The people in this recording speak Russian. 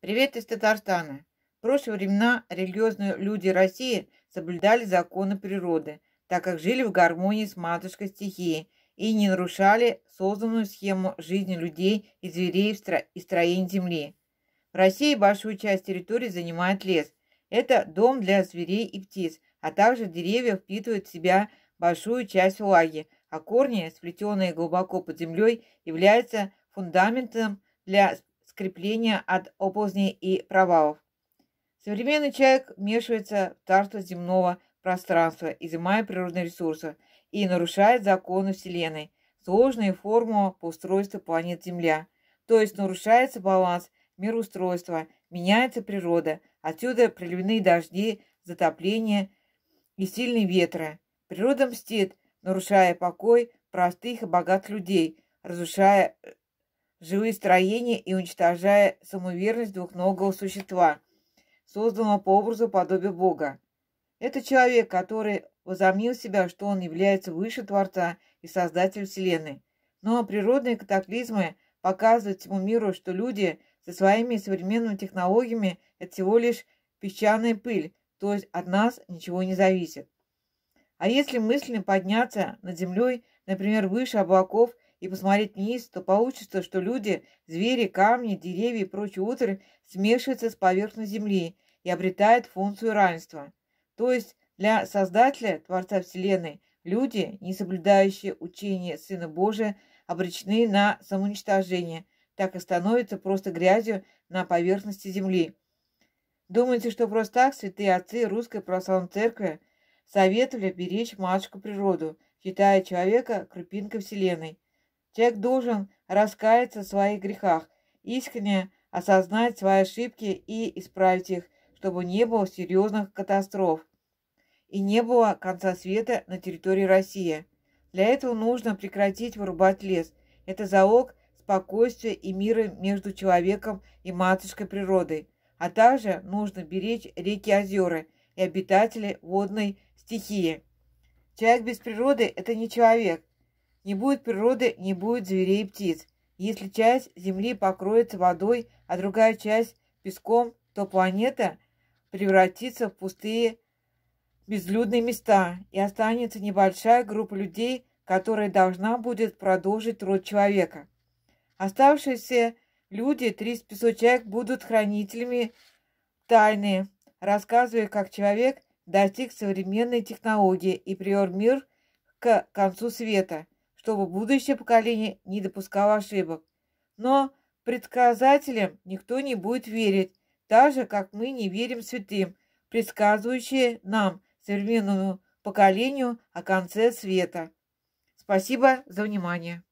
Привет из Татарстана. В прошлые времена религиозные люди России соблюдали законы природы, так как жили в гармонии с матушкой стихии и не нарушали созданную схему жизни людей и зверей и строения земли. В России большую часть территории занимает лес. Это дом для зверей и птиц, а также деревья впитывают в себя большую часть влаги, а корни, сплетенные глубоко под землей, являются фундаментом для скрепления от оползней и провалов. Современный человек вмешивается в царство земного пространства, изымая природные ресурсы и нарушает законы Вселенной, сложные формулы по устройству планет Земля. То есть нарушается баланс мироустройства, меняется природа, отсюда проливные дожди, затопления и сильные ветры. Природа мстит, нарушая покой простых и богатых людей, разрушая э, живые строения и уничтожая самоверность двухногого существа, созданного по образу подобия Бога. Это человек, который возомнил себя, что он является выше Творца и Создателя Вселенной. Но природные катаклизмы показывают всему миру, что люди со своими современными технологиями – это всего лишь песчаная пыль, то есть от нас ничего не зависит. А если мысленно подняться над землей, например, выше облаков – и посмотреть вниз, то получится, что люди, звери, камни, деревья и прочие утварь смешиваются с поверхностью Земли и обретают функцию равенства. То есть для Создателя, Творца Вселенной, люди, не соблюдающие учение Сына Божия, обречены на самоуничтожение, так и становятся просто грязью на поверхности Земли. Думаете, что просто так святые отцы Русской Православной Церкви советовали беречь матушку природу, считая человека крупинкой Вселенной? Человек должен раскаяться в своих грехах, искренне осознать свои ошибки и исправить их, чтобы не было серьезных катастроф и не было конца света на территории России. Для этого нужно прекратить вырубать лес. Это залог спокойствия и мира между человеком и матушкой природой. А также нужно беречь реки озера и обитателей водной стихии. Человек без природы – это не человек. Не будет природы, не будет зверей и птиц. Если часть Земли покроется водой, а другая часть – песком, то планета превратится в пустые безлюдные места, и останется небольшая группа людей, которая должна будет продолжить род человека. Оставшиеся люди, 30 человек, будут хранителями тайны, рассказывая, как человек достиг современной технологии и привел мир к концу света – чтобы будущее поколение не допускало ошибок. Но предсказателям никто не будет верить, так же, как мы не верим святым, предсказывающие нам, современному поколению, о конце света. Спасибо за внимание.